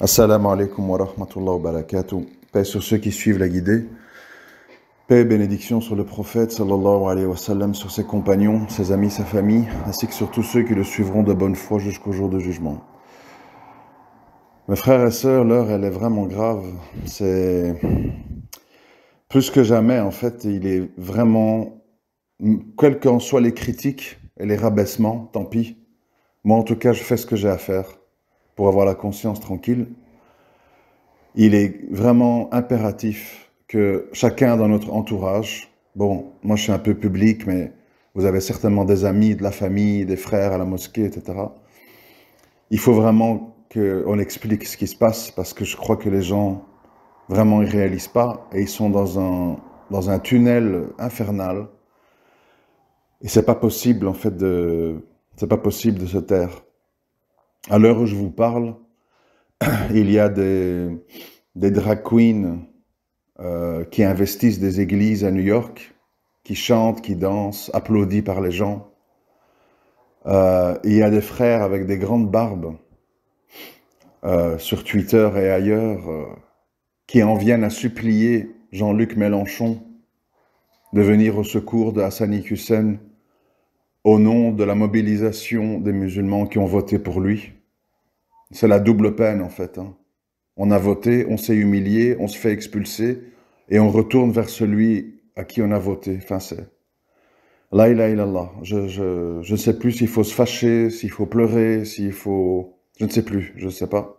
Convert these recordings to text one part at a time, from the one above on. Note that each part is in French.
Assalamu alaikum wa rahmatullahi wa barakatuh. Paix sur ceux qui suivent la guidée. Paix et bénédiction sur le prophète sallallahu alayhi wa sallam, sur ses compagnons, ses amis, sa famille, ainsi que sur tous ceux qui le suivront de bonne foi jusqu'au jour de jugement. Mes frères et sœurs, l'heure, elle est vraiment grave. C'est plus que jamais, en fait, il est vraiment, quelles qu'en soient les critiques et les rabaissements, tant pis. Moi, en tout cas, je fais ce que j'ai à faire pour avoir la conscience tranquille, il est vraiment impératif que chacun dans notre entourage, bon, moi je suis un peu public, mais vous avez certainement des amis, de la famille, des frères à la mosquée, etc. Il faut vraiment qu'on explique ce qui se passe parce que je crois que les gens, vraiment, ils ne réalisent pas et ils sont dans un, dans un tunnel infernal. Et c'est pas possible, en fait, de. C'est pas possible de se taire à l'heure où je vous parle, il y a des, drag queens euh, qui investissent des églises à New York, qui chantent, qui dansent, applaudis par les gens. Euh, il y a des frères avec des grandes barbes euh, sur Twitter et ailleurs qui en viennent à supplier Jean-Luc Mélenchon de venir au secours de Hassani Hussein au nom de la mobilisation des musulmans qui ont voté pour lui. C'est la double peine en fait. Hein. On a voté, on s'est humilié, on se fait expulser et on retourne vers celui à qui on a voté. Enfin, c'est. La ilaha illallah. Je ne je, sais plus s'il faut se fâcher, s'il faut pleurer, s'il faut. Je ne sais plus, je ne sais pas.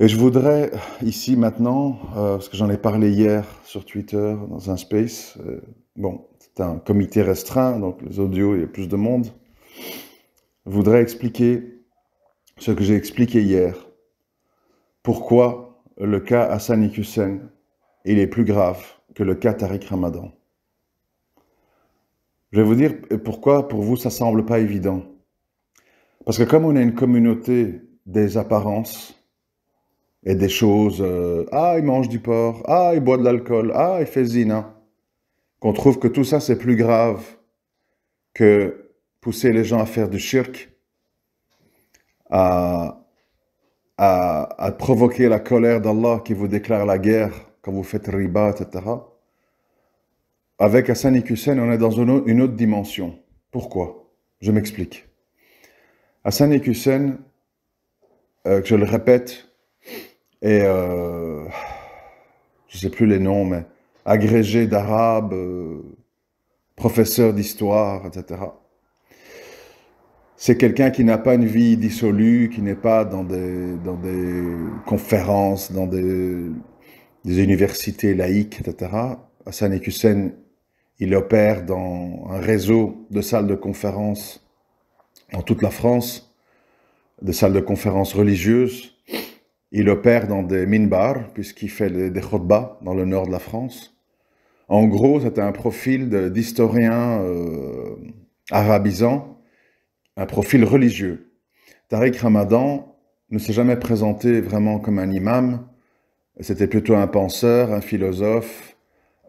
Et je voudrais ici maintenant, euh, parce que j'en ai parlé hier sur Twitter, dans un space, euh, bon, c'est un comité restreint, donc les audios, il y a plus de monde, voudrait expliquer ce que j'ai expliqué hier. Pourquoi le cas Hassan Hussein, il est plus grave que le cas Tariq Ramadan Je vais vous dire pourquoi pour vous ça semble pas évident. Parce que comme on est une communauté des apparences et des choses, euh, ah il mange du porc, ah il boit de l'alcool, ah il fait qu'on trouve que tout ça, c'est plus grave que pousser les gens à faire du shirk, à, provoquer la colère d'Allah qui vous déclare la guerre quand vous faites riba, etc. Avec Hassan Hussein, on est dans une autre, dimension. Pourquoi Je m'explique. Hassan Hussein, euh, je le répète, et euh, je ne sais plus les noms, mais agrégé d'arabe, euh, professeur d'histoire, etc. C'est quelqu'un qui n'a pas une vie dissolue, qui n'est pas dans des, dans des conférences, dans des, universités laïques, etc. Hassan Ekusen, il opère dans un réseau de salles de conférences dans toute la France, de salles de conférences religieuses. Il opère dans des minbars, puisqu'il fait des khotbas dans le nord de la France. En gros, c'était un profil d'historien euh, arabisant, un profil religieux. Tariq Ramadan ne s'est jamais présenté vraiment comme un imam, c'était plutôt un penseur, un philosophe,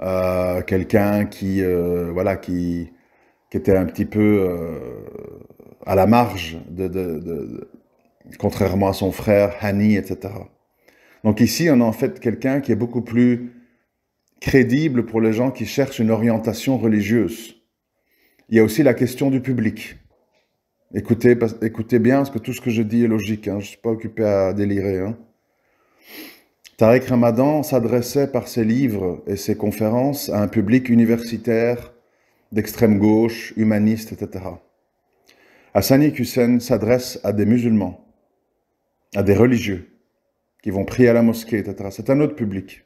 euh, quelqu'un qui, euh, voilà, qui, était un petit peu à la marge, de, contrairement à son frère Hani, etc. Donc ici, on a en fait quelqu'un qui est beaucoup plus crédible pour les gens qui cherchent une orientation religieuse. Il y a aussi la question du public. Écoutez, écoutez bien, parce que tout ce que je dis est logique. Hein, je ne suis pas occupé à délirer. Hein. Tarek Ramadan s'adressait par ses livres et ses conférences à un public universitaire, d'extrême gauche, humaniste, etc. Hassani Hussein s'adresse à des musulmans, à des religieux, qui vont prier à la mosquée, etc. C'est un autre public.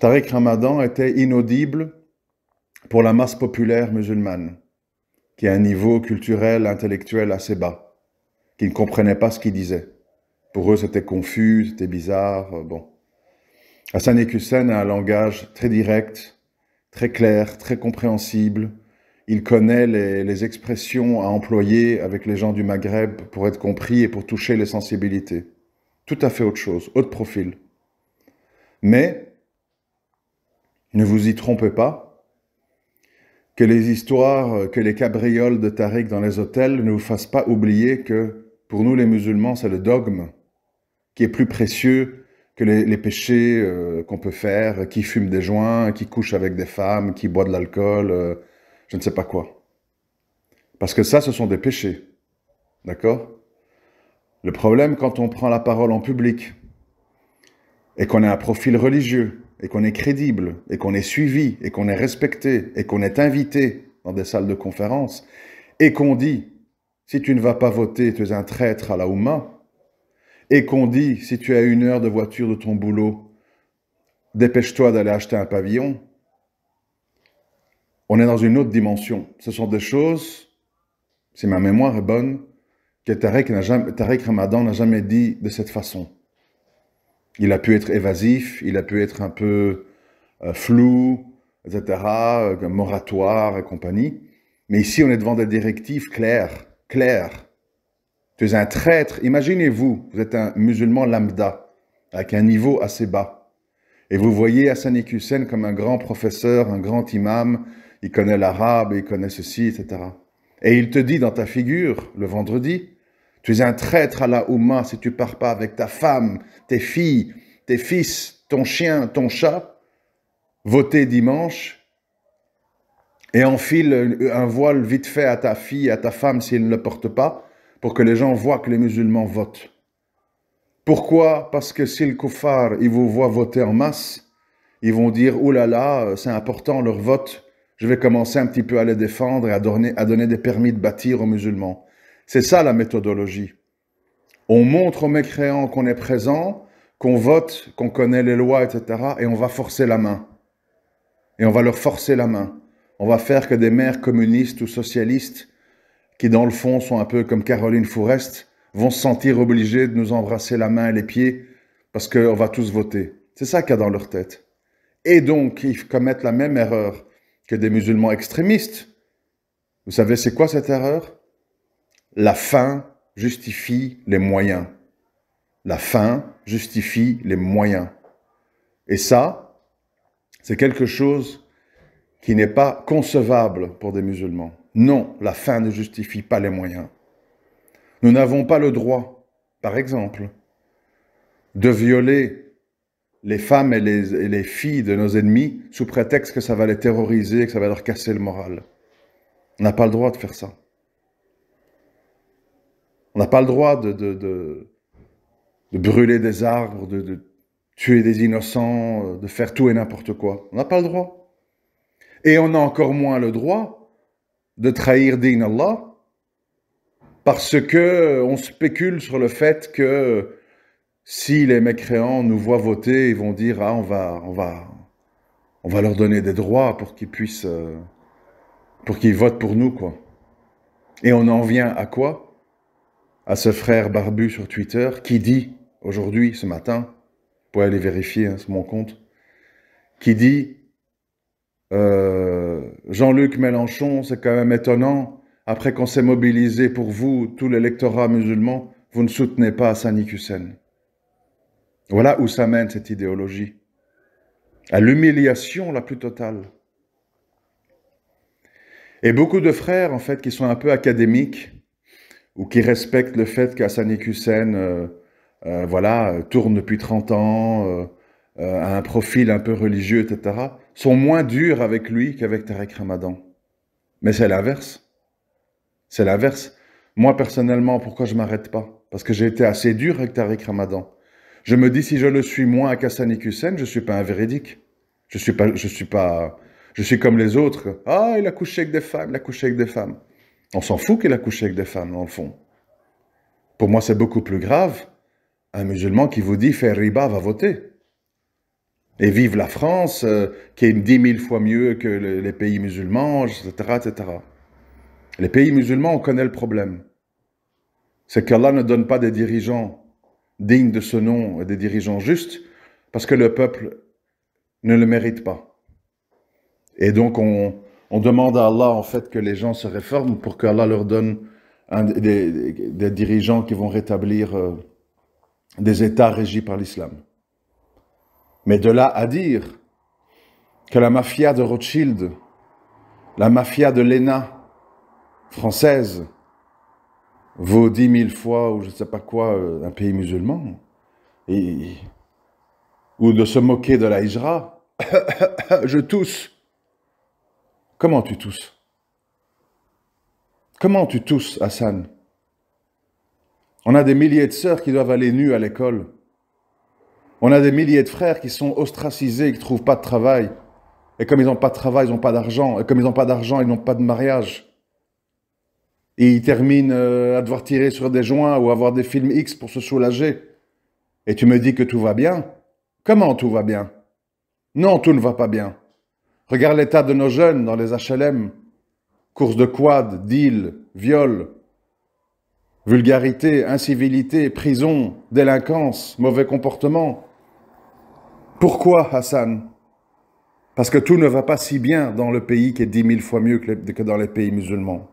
Tariq Ramadan était inaudible pour la masse populaire musulmane, qui a un niveau culturel, intellectuel assez bas, qui ne comprenait pas ce qu'il disait. Pour eux, c'était confus, c'était bizarre, euh, bon. Hassan Ekusen a un langage très direct, très clair, très compréhensible. Il connaît les, les, expressions à employer avec les gens du Maghreb pour être compris et pour toucher les sensibilités. Tout à fait autre chose, autre profil. Mais ne vous y trompez pas. Que les histoires, que les cabrioles de Tariq dans les hôtels ne vous fassent pas oublier que pour nous les musulmans, c'est le dogme qui est plus précieux que les, péchés euh, qu'on peut faire, qui fument des joints, qui couchent avec des femmes, qui boit de l'alcool, euh, je ne sais pas quoi. Parce que ça, ce sont des péchés. D'accord Le problème, quand on prend la parole en public et qu'on a un profil religieux, et qu'on est crédible, et qu'on est suivi, et qu'on est respecté, et qu'on est invité dans des salles de conférence, et qu'on dit, si tu ne vas pas voter, tu es un traître à la Oumma, et qu'on dit, si tu as une heure de voiture de ton boulot, dépêche-toi d'aller acheter un pavillon, on est dans une autre dimension. Ce sont des choses, si ma mémoire est bonne, que jamais, Tarek Ramadan n'a jamais dit de cette façon. Il a pu être évasif, il a pu être un peu euh, flou, etc., euh, moratoire et compagnie. Mais ici, on est devant des directives claires, claires. Tu es un traître. Imaginez-vous, vous êtes un musulman lambda, avec un niveau assez bas. Et vous voyez Hassan Hussein comme un grand professeur, un grand imam. Il connaît l'arabe, il connaît ceci, etc. Et il te dit dans ta figure, le vendredi, tu es un traître à la Oumma si tu pars pas avec ta femme, tes filles, tes fils, ton chien, ton chat, voter dimanche, et enfile un voile vite fait à ta fille, à ta femme s'il ne le portent pas, pour que les gens voient que les musulmans votent. Pourquoi Parce que si le Koufar, ils vous voient voter en masse, ils vont dire « Oulala, là là, c'est important leur vote, je vais commencer un petit peu à les défendre et à donner des permis de bâtir aux musulmans. » C'est ça la méthodologie. On montre aux mécréants qu'on est présent, qu'on vote, qu'on connaît les lois, etc. Et on va forcer la main. Et on va leur forcer la main. On va faire que des maires communistes ou socialistes, qui dans le fond sont un peu comme Caroline Fourest, vont se sentir obligés de nous embrasser la main et les pieds parce qu'on va tous voter. C'est ça qu'il y a dans leur tête. Et donc, ils commettent la même erreur que des musulmans extrémistes. Vous savez, c'est quoi cette erreur la fin justifie les moyens. La fin justifie les moyens. Et ça, c'est quelque chose qui n'est pas concevable pour des musulmans. Non, la fin ne justifie pas les moyens. Nous n'avons pas le droit, par exemple, de violer les femmes et les, les, filles de nos ennemis sous prétexte que ça va les terroriser, que ça va leur casser le moral. On n'a pas le droit de faire ça. On n'a pas le droit de, de, brûler des arbres, de, tuer des innocents, euh, de faire tout et n'importe quoi. On n'a pas le droit. Et on a encore moins le droit de trahir Din Allah parce que euh, on spécule sur le fait que si les mécréants nous voient voter, ils vont dire ah on va on va on va leur donner des droits pour qu'ils puissent euh, pour qu'ils votent pour nous quoi. Et on en vient à quoi à ce frère barbu sur Twitter qui dit aujourd'hui, ce matin, vous pouvez aller vérifier, hein, mon compte, qui dit euh, Jean-Luc Mélenchon, c'est quand même étonnant, après qu'on s'est mobilisé pour vous, tout l'électorat musulman, vous ne soutenez pas Hassan Hussein. Voilà où ça mène cette idéologie. À l'humiliation la plus totale. Et beaucoup de frères, en fait, qui sont un peu académiques, ou qui respectent le fait qu'Hassan Ikusen, euh, euh, voilà, tourne depuis 30 ans, euh, a un profil un peu religieux, etc., sont moins durs avec lui qu'avec Tarek Ramadan. Mais c'est l'inverse. C'est l'inverse. Moi, personnellement, pourquoi je m'arrête pas Parce que j'ai été assez dur avec Tarek Ramadan. Je me dis, si je le suis moins à Kassani je je suis pas un véridique. Je suis pas, je suis pas, je suis comme les autres. Ah, il a couché avec des femmes, il a couché avec des femmes. On s'en fout qu'il a couché avec des femmes, dans le fond. Pour moi, c'est beaucoup plus grave un musulman qui vous dit « faire riba, va voter ». Et vive la France, euh, qui est dix mille fois mieux que les pays musulmans, etc., etc. Les pays musulmans, on connaît le problème. C'est qu'Allah ne donne pas des dirigeants dignes de ce nom, des dirigeants justes, parce que le peuple ne le mérite pas. Et donc, on, on demande à Allah en fait que les gens se réforment pour qu'Allah leur donne des, dirigeants qui vont rétablir euh, des États régis par l'islam. Mais de là à dire que la mafia de Rothschild, la mafia de l'ENA française, vaut dix mille fois, ou je ne sais pas quoi, euh, un pays musulman, et, ou de se moquer de la Hijra, je tousse, Comment tu tous Comment tu tousses, Hassan On a des milliers de sœurs qui doivent aller nues à l'école. On a des milliers de frères qui sont ostracisés, qui ne trouvent pas de travail. Et comme ils n'ont pas de travail, ils n'ont pas d'argent. Et comme ils n'ont pas d'argent, ils n'ont pas de mariage. ils terminent euh, à devoir tirer sur des joints ou avoir des films X pour se soulager. Et tu me dis que tout va bien Comment tout va bien Non, tout ne va pas bien. Regarde l'état de nos jeunes dans les HLM. Course de quad, deal, viol, vulgarité, incivilité, prison, délinquance, mauvais comportement. Pourquoi, Hassan Parce que tout ne va pas si bien dans le pays qui est dix mille fois mieux que dans les pays musulmans.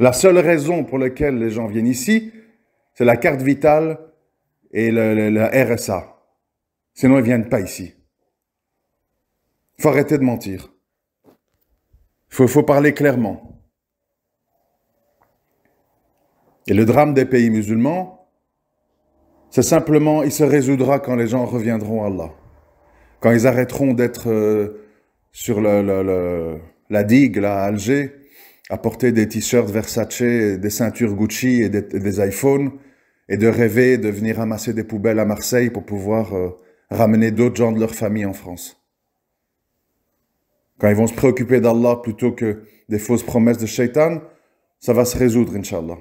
La seule raison pour laquelle les gens viennent ici, c'est la carte vitale et le, RSA. Sinon, ils ne viennent pas ici faut arrêter de mentir. faut, faut parler clairement. Et le drame des pays musulmans, c'est simplement, il se résoudra quand les gens reviendront à Allah. Quand ils arrêteront d'être euh, sur le, la digue, là, à Alger, à porter des t-shirts Versace, des ceintures Gucci et des, iPhones, et de rêver de venir ramasser des poubelles à Marseille pour pouvoir euh, ramener d'autres gens de leur famille en France. Quand ils vont se préoccuper d'Allah plutôt que des fausses promesses de Shaitan, ça va se résoudre, Inch'Allah.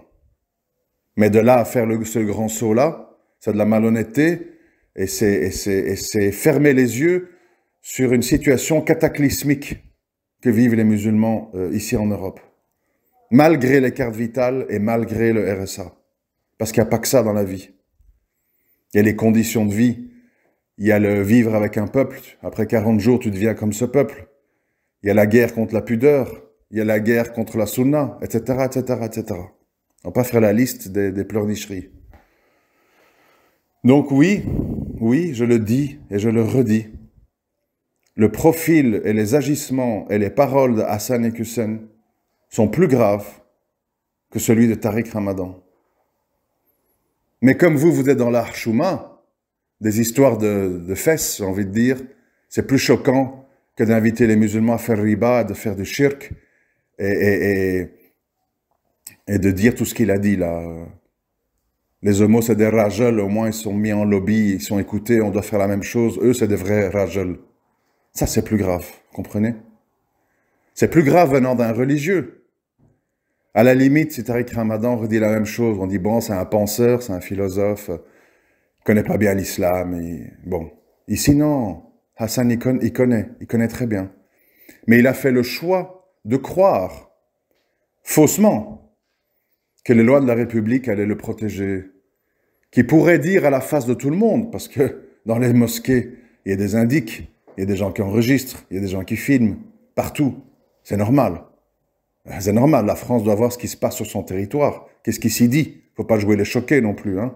Mais de là à faire le, ce grand saut-là, c'est de la malhonnêteté et c'est fermer les yeux sur une situation cataclysmique que vivent les musulmans euh, ici en Europe. Malgré les cartes vitales et malgré le RSA. Parce qu'il n'y a pas que ça dans la vie. Il y a les conditions de vie. Il y a le vivre avec un peuple. Après 40 jours, tu deviens comme ce peuple. Il y a la guerre contre la pudeur, il y a la guerre contre la sunna, etc., etc., etc. On va pas faire la liste des, pleurnicheries. Donc oui, oui, je le dis et je le redis. Le profil et les agissements et les paroles de Hassan et sont plus graves que celui de Tariq Ramadan. Mais comme vous, vous êtes dans l'Arshuma, des histoires de, de fesses, j'ai envie de dire, c'est plus choquant que d'inviter les musulmans à faire riba, de faire du shirk et, et, de dire tout ce qu'il a dit là. Les homos, c'est des rageuls, au moins ils sont mis en lobby, ils sont écoutés, on doit faire la même chose. Eux, c'est des vrais rageuls. Ça, c'est plus grave, comprenez C'est plus grave venant d'un religieux. À la limite, si Tariq Ramadan redit la même chose, on dit bon, c'est un penseur, c'est un philosophe, il connaît pas bien l'islam. Et... Bon, ici non. Hassan, il, connaît, il connaît très bien. Mais il a fait le choix de croire, faussement, que les lois de la République allaient le protéger, qui pourrait dire à la face de tout le monde, parce que dans les mosquées, il y a des indiques, il y a des gens qui enregistrent, il y a des gens qui filment, partout. C'est normal. C'est normal, la France doit voir ce qui se passe sur son territoire. Qu'est-ce qui s'y dit Faut pas jouer les choqués non plus. Hein.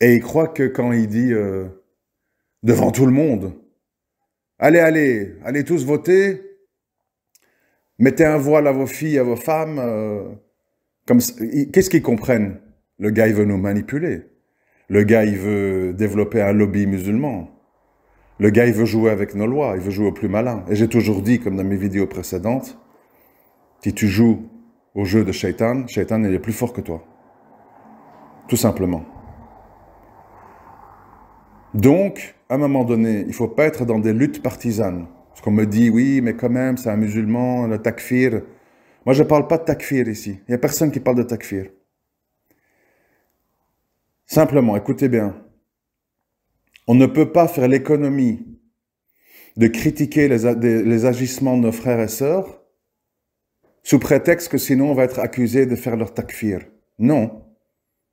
Et il croit que quand il dit euh, devant tout le monde. Allez, allez, allez tous voter. Mettez un voile à vos filles, à vos femmes. Euh, qu'est-ce qu'ils comprennent Le gars, il veut nous manipuler. Le gars, il veut développer un lobby musulman. Le gars, il veut jouer avec nos lois, il veut jouer au plus malin. Et j'ai toujours dit, comme dans mes vidéos précédentes, si tu joues au jeu de Shaitan, Shaitan, il est plus fort que toi. Tout simplement. Donc, à un moment donné, il ne faut pas être dans des luttes partisanes. Parce qu'on me dit, oui, mais quand même, c'est un musulman, le takfir. Moi, je ne parle pas de takfir ici. Il n'y a personne qui parle de takfir. Simplement, écoutez bien. On ne peut pas faire l'économie de critiquer les, agissements de nos frères et sœurs sous prétexte que sinon on va être accusé de faire leur takfir. Non.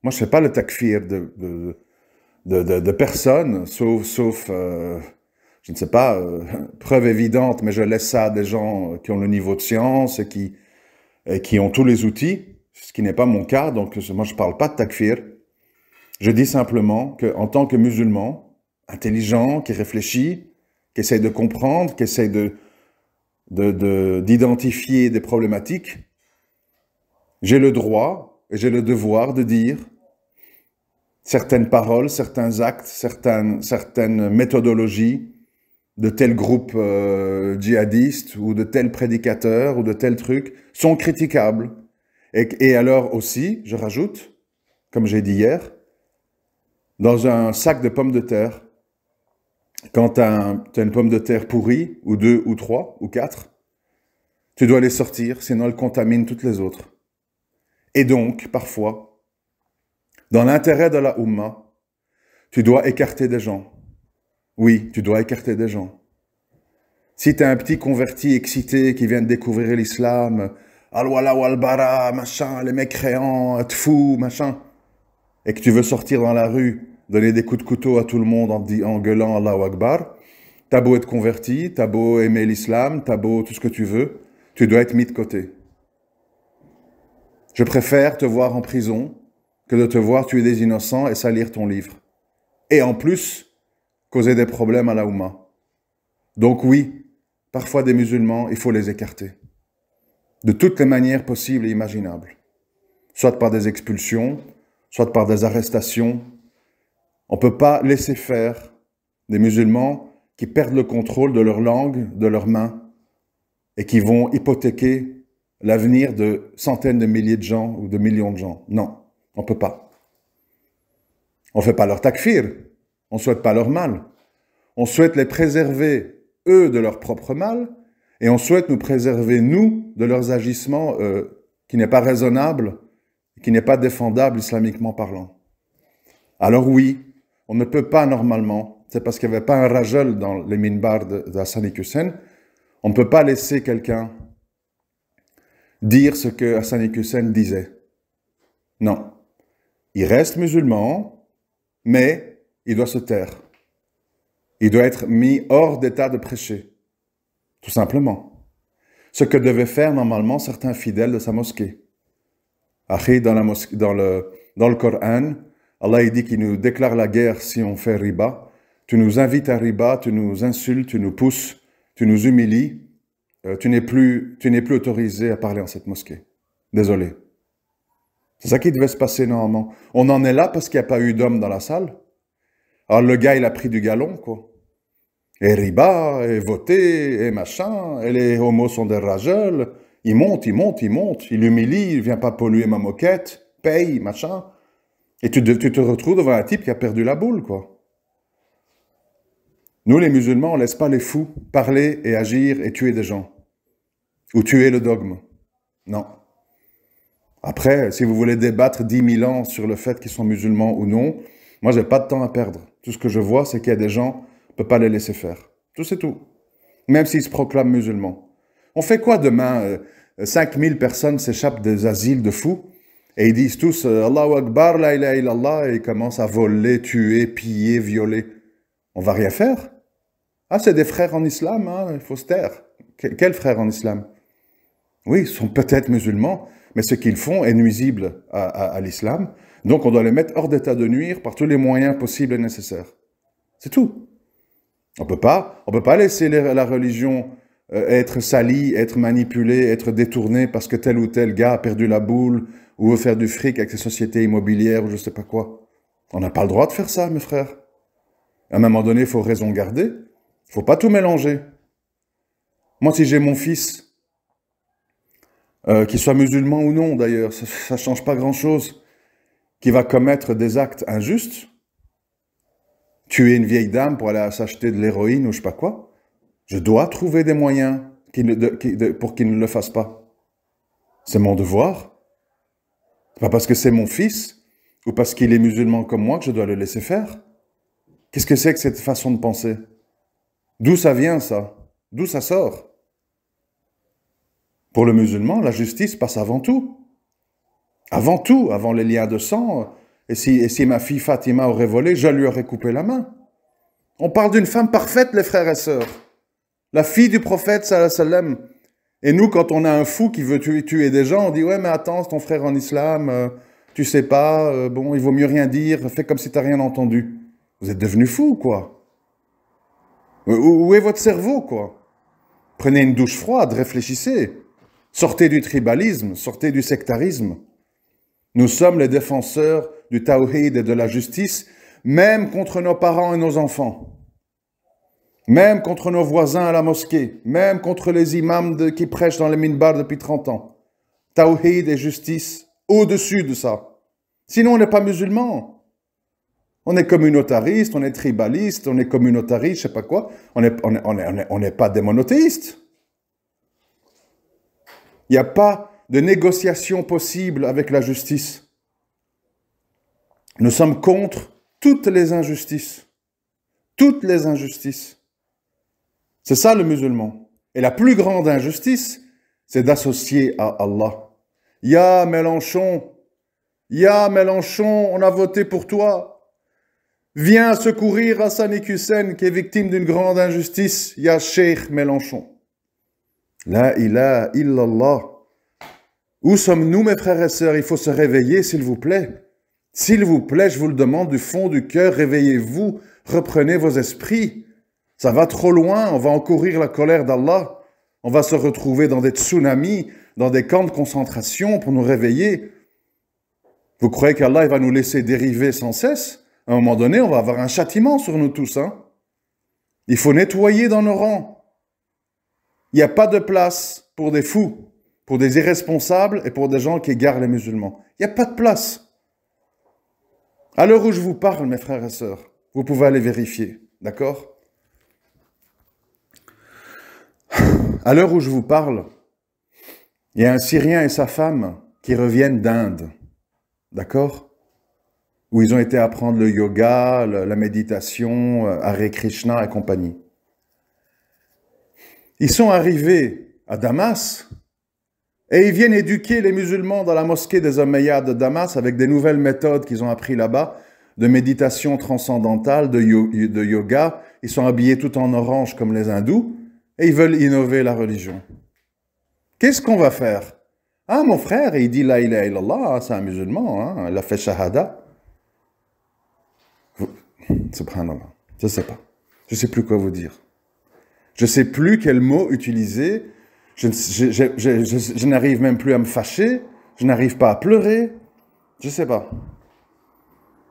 Moi, je ne fais pas le takfir de de, personnes, sauf, sauf euh, je ne sais pas, euh, preuve évidente, mais je laisse ça à des gens qui ont le niveau de science et qui, qui ont tous les outils, ce qui n'est pas mon cas, donc moi je ne parle pas de takfir. Je dis simplement qu'en tant que musulman, intelligent, qui réfléchit, qui essaye de comprendre, qui essaye de, d'identifier des problématiques, j'ai le droit et j'ai le devoir de dire certaines paroles, certains actes, certaines, méthodologies de tel groupe euh, djihadistes djihadiste ou de tel prédicateur ou de tel truc sont critiquables. Et, alors aussi, je rajoute, comme j'ai dit hier, dans un sac de pommes de terre, quand tu as, une pomme de terre pourrie, ou deux, ou trois, ou quatre, tu dois les sortir, sinon elles contaminent toutes les autres. Et donc, parfois, dans l'intérêt de la Ummah, tu dois écarter des gens. Oui, tu dois écarter des gens. Si tu es un petit converti excité qui vient de découvrir l'islam, Al-Wala wal-Bara, machin, les mécréants, Tfou, machin, et que tu veux sortir dans la rue, donner des coups de couteau à tout le monde en, en gueulant Allahu Akbar, t'as beau être converti, t'as beau aimer l'islam, t'as beau tout ce que tu veux, tu dois être mis de côté. Je préfère te voir en prison que de te voir tuer des innocents et salir ton livre. Et en plus, causer des problèmes à la Ouma. Donc oui, parfois des musulmans, il faut les écarter. De toutes les manières possibles et imaginables. Soit par des expulsions, soit par des arrestations. On ne peut pas laisser faire des musulmans qui perdent le contrôle de leur langue, de leurs mains, et qui vont hypothéquer l'avenir de centaines de milliers de gens ou de millions de gens. Non. On ne peut pas. On ne fait pas leur takfir. On ne souhaite pas leur mal. On souhaite les préserver, eux, de leur propre mal. Et on souhaite nous préserver, nous, de leurs agissements euh, qui n'est pas raisonnable, qui n'est pas défendable islamiquement parlant. Alors oui, on ne peut pas normalement, c'est parce qu'il n'y avait pas un rajol dans les minbars d'Hassani Hussein, on ne peut pas laisser quelqu'un dire ce que Hassani Hussein disait. Non. Il reste musulman, mais il doit se taire. Il doit être mis hors d'état de prêcher, tout simplement. Ce que devaient faire normalement certains fidèles de sa mosquée. Ahri dans, dans, le, Coran, Allah dit qu'il nous déclare la guerre si on fait riba. Tu nous invites à riba, tu nous insultes, tu nous pousses, tu nous humilies. Euh, tu n'es plus, plus autorisé à parler en cette mosquée. Désolé. C'est ça qui devait se passer normalement. On en est là parce qu'il n'y a pas eu d'homme dans la salle. Alors ah, le gars, il a pris du galon, quoi. Et riba, et voté, et machin, et les homos sont des rageuls. Il monte, il monte, il monte, il humilie, il vient pas polluer ma moquette, paye, machin. Et tu, te retrouves devant un type qui a perdu la boule, quoi. Nous, les musulmans, on laisse pas les fous parler et agir et tuer des gens. Ou tuer le dogme. Non. Après, si vous voulez débattre 10 000 ans sur le fait qu'ils sont musulmans ou non, moi, j'ai pas de temps à perdre. Tout ce que je vois, c'est qu'il y a des gens, on peut pas les laisser faire. Tout, c'est tout. Même s'ils se proclament musulmans. On fait quoi demain 5000 euh, personnes s'échappent des asiles de fous et ils disent tous euh, Allahu Akbar, la ilaha illallah, et ils commencent à voler, tuer, piller, violer. On va rien faire. Ah, c'est des frères en islam, hein, il faut se taire. Quels frères en islam oui, sont peut-être musulmans, mais ce qu'ils font est nuisible à, l'islam. Donc on doit les mettre hors d'état de nuire par tous les moyens possibles et nécessaires. C'est tout. On ne peut pas laisser la religion euh, être salie, être manipulée, être détournée parce que tel ou tel gars a perdu la boule ou veut faire du fric avec ses sociétés immobilières ou je ne sais pas quoi. On n'a pas le droit de faire ça, mes frères. À un moment donné, il faut raison garder. Il faut pas tout mélanger. Moi, si j'ai mon fils euh, qu'il soit musulman ou non d'ailleurs, ça ne change pas grand-chose, qui va commettre des actes injustes, tuer une vieille dame pour aller s'acheter de l'héroïne ou je sais pas quoi, je dois trouver des moyens pour qu'il ne le fasse pas. C'est mon devoir. Pas parce que c'est mon fils ou parce qu'il est musulman comme moi que je dois le laisser faire. Qu'est-ce que c'est que cette façon de penser D'où ça vient ça D'où ça sort pour le musulman, la justice passe avant tout. Avant tout, avant les liens de sang. Et si, ma fille Fatima aurait volé, je lui aurais coupé la main. On parle d'une femme parfaite, les frères et sœurs. La fille du prophète, sallallahu sallam. Et nous, quand on a un fou qui veut tuer, des gens, on dit Ouais, mais attends, ton frère en islam, euh, tu sais pas, euh, bon, il vaut mieux rien dire, fais comme si t'as rien entendu. Vous êtes devenu fou, quoi. où est votre cerveau, quoi Prenez une douche froide, réfléchissez. Sortez du tribalisme, sortez du sectarisme. Nous sommes les défenseurs du tawhid et de la justice, même contre nos parents et nos enfants, même contre nos voisins à la mosquée, même contre les imams qui prêchent dans les minbars depuis 30 ans. Tawhid et justice au-dessus de ça. Sinon, on n'est pas musulman. On est communautariste, on est tribaliste, on est communautariste, je sais pas quoi. On n'est on pas des monothéistes. Il n'y a pas de négociation possible avec la justice. Nous sommes contre toutes les injustices. Toutes les injustices. C'est ça le musulman. Et la plus grande injustice, c'est d'associer à Allah. Ya Mélenchon, Ya Mélenchon, on a voté pour toi. Viens secourir Hassan Hussein qui est victime d'une grande injustice. Ya Sheikh Mélenchon. La ilaha illallah. Où sommes-nous, mes frères et sœurs Il faut se réveiller, s'il vous plaît. S'il vous plaît, je vous le demande du fond du cœur, réveillez-vous, reprenez vos esprits. Ça va trop loin, on va encourir la colère d'Allah. On va se retrouver dans des tsunamis, dans des camps de concentration pour nous réveiller. Vous croyez qu'Allah va nous laisser dériver sans cesse À un moment donné, on va avoir un châtiment sur nous tous. Hein. Il faut nettoyer dans nos rangs. Il n'y a pas de place pour des fous, pour des irresponsables et pour des gens qui égarent les musulmans. Il n'y a pas de place. À l'heure où je vous parle, mes frères et sœurs, vous pouvez aller vérifier, d'accord À l'heure où je vous parle, il y a un Syrien et sa femme qui reviennent d'Inde, d'accord Où ils ont été apprendre le yoga, la méditation, euh, Hare Krishna et compagnie. Ils sont arrivés à Damas et ils viennent éduquer les musulmans dans la mosquée des Omeyyades de Damas avec des nouvelles méthodes qu'ils ont apprises là-bas, de méditation transcendantale, de, yoga. Ils sont habillés tout en orange comme les hindous et ils veulent innover la religion. Qu'est-ce qu'on va faire Ah, mon frère, il dit La ilaha illallah, ah, c'est un musulman, hein, il a fait shahada. Subhanallah, je ne sais pas. Je ne sais plus quoi vous dire. Je ne sais plus quel mot utiliser. Je, n'arrive même plus à me fâcher. Je n'arrive pas à pleurer. Je sais pas.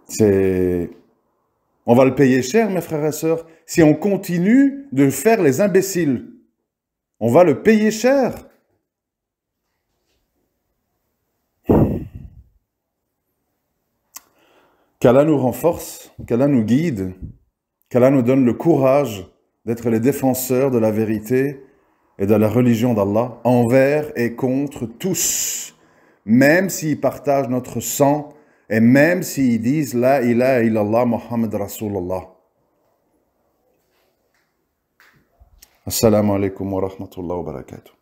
C'est. On va le payer cher, mes frères et sœurs. Si on continue de faire les imbéciles, on va le payer cher. Qu'Allah nous renforce, qu'Allah nous guide, qu'Allah nous donne le courage d'être les défenseurs de la vérité et de la religion d'Allah envers et contre tous, même s'ils partagent notre sang et même s'ils disent La ilaha illallah Muhammad Rasulallah. Assalamu alaikum wa rahmatullahi wa barakatuh.